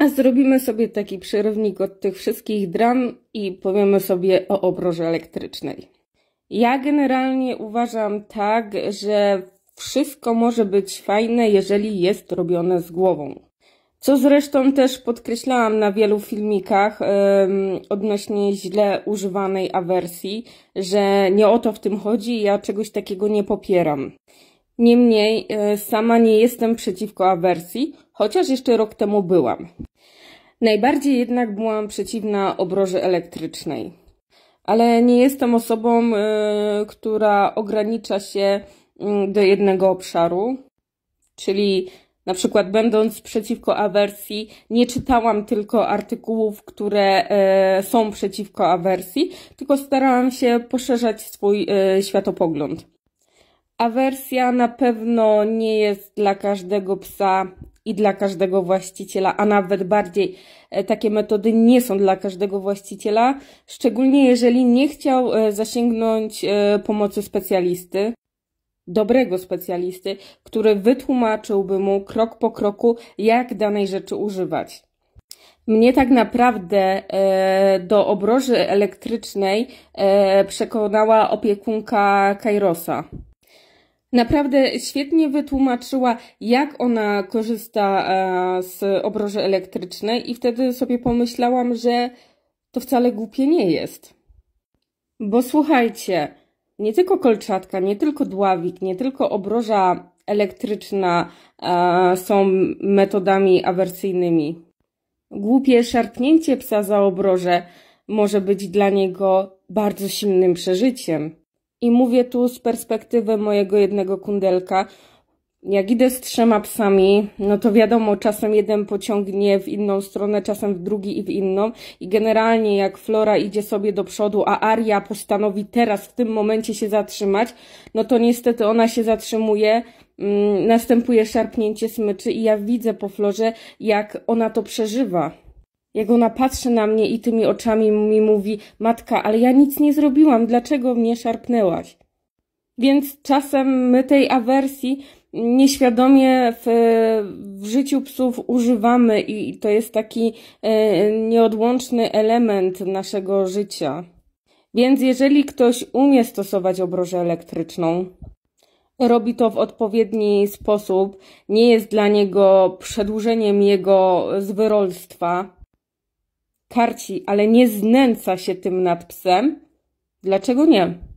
A zrobimy sobie taki przerywnik od tych wszystkich dram i powiemy sobie o obroże elektrycznej. Ja generalnie uważam tak, że wszystko może być fajne, jeżeli jest robione z głową. Co zresztą też podkreślałam na wielu filmikach yy, odnośnie źle używanej awersji, że nie o to w tym chodzi i ja czegoś takiego nie popieram. Niemniej yy, sama nie jestem przeciwko awersji, chociaż jeszcze rok temu byłam. Najbardziej jednak byłam przeciwna obroży elektrycznej. Ale nie jestem osobą, e, która ogranicza się mm, do jednego obszaru. Czyli na przykład będąc przeciwko awersji, nie czytałam tylko artykułów, które e, są przeciwko awersji, tylko starałam się poszerzać swój e, światopogląd. Awersja na pewno nie jest dla każdego psa i dla każdego właściciela, a nawet bardziej e, takie metody nie są dla każdego właściciela, szczególnie jeżeli nie chciał e, zasięgnąć e, pomocy specjalisty, dobrego specjalisty, który wytłumaczyłby mu krok po kroku, jak danej rzeczy używać. Mnie tak naprawdę do obroży elektrycznej przekonała opiekunka Kairosa. Naprawdę świetnie wytłumaczyła, jak ona korzysta e, z obroży elektrycznej, i wtedy sobie pomyślałam, że to wcale głupie nie jest. Bo słuchajcie, nie tylko kolczatka, nie tylko dławik, nie tylko obroża elektryczna e, są metodami awersyjnymi. Głupie szarpnięcie psa za obroże może być dla niego bardzo silnym przeżyciem. I mówię tu z perspektywy mojego jednego kundelka. Jak idę z trzema psami, no to wiadomo, czasem jeden pociągnie w inną stronę, czasem w drugi i w inną. I generalnie jak Flora idzie sobie do przodu, a Aria postanowi teraz w tym momencie się zatrzymać, no to niestety ona się zatrzymuje, mm, następuje szarpnięcie smyczy i ja widzę po Florze, jak ona to przeżywa. Jak ona patrzy na mnie i tymi oczami mi mówi, matka, ale ja nic nie zrobiłam, dlaczego mnie szarpnęłaś? Więc czasem my tej awersji nieświadomie w, w życiu psów używamy i to jest taki e, nieodłączny element naszego życia. Więc jeżeli ktoś umie stosować obrożę elektryczną, robi to w odpowiedni sposób, nie jest dla niego przedłużeniem jego zwyrolstwa, karci, ale nie znęca się tym nad psem, dlaczego nie?